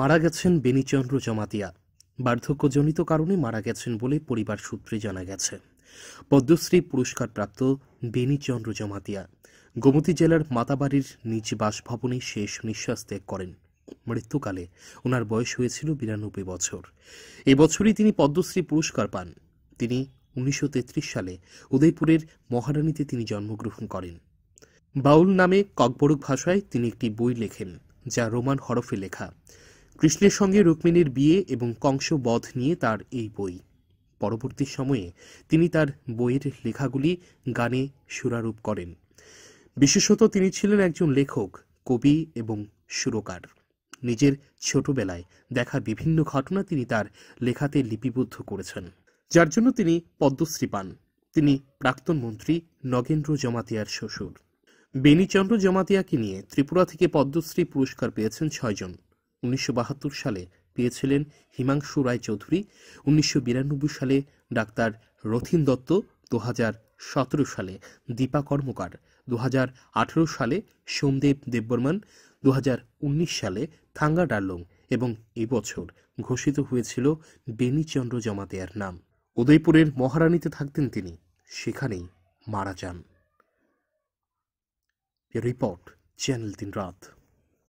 মারা গেছেন বেনিচন্দ্র জমাতিয়া বার্ধক্যজনিত কারণে মারা গেছেন বলে পরিবার সূত্রে জানা গেছে পদ্মশ্রী পুরস্কারপ্রাপ্ত বেনিচন্দ্র জমাতিয়া গোমতী জেলার মাতাবাড়ির নিজ বাসভবনে শেষ নিঃশ্বাস ত্যাগ করেন মৃত্যুকালে ওনার বয়স হয়েছিল বিরানব্বই বছর এবছরই তিনি পদ্মশ্রী পুরস্কার পান তিনি উনিশশো সালে উদয়পুরের মহারানীতে তিনি জন্মগ্রহণ করেন বাউল নামে ককবরক ভাষায় তিনি একটি বই লেখেন যা রোমান হরফে লেখা কৃষ্ণের সঙ্গে রুক্মিণীর বিয়ে এবং কংস বধ নিয়ে তার এই বই পরবর্তী সময়ে তিনি তার বইয়ের লেখাগুলি গানে সুরারূপ করেন বিশেষত তিনি ছিলেন একজন লেখক কবি এবং সুরকার নিজের ছোটবেলায় দেখা বিভিন্ন ঘটনা তিনি তার লেখাতে লিপিবদ্ধ করেছেন যার জন্য তিনি পদ্মশ্রী পান তিনি প্রাক্তন মন্ত্রী নগেন্দ্র জমাতিয়ার শ্বশুর বেনিচন্দ্র জমাতিয়াকে নিয়ে ত্রিপুরা থেকে পদ্মশ্রী পুরস্কার পেয়েছেন ছয়জন উনিশশো সালে পেয়েছিলেন হিমাংশু রায় চৌধুরী উনিশশো সালে ডাক্তার রথিন দত্ত দু সতেরো সালে দীপা কর্মকার দু সালে সোমদেব দেববর্মান দু সালে থাঙ্গা ডার্লং এবং এবছর ঘোষিত হয়েছিল বেনিচন্দ্র দেয়ার নাম উদয়পুরের মহারানীতে থাকতেন তিনি সেখানেই মারা যান রিপোর্ট চ্যানেল দিন রাত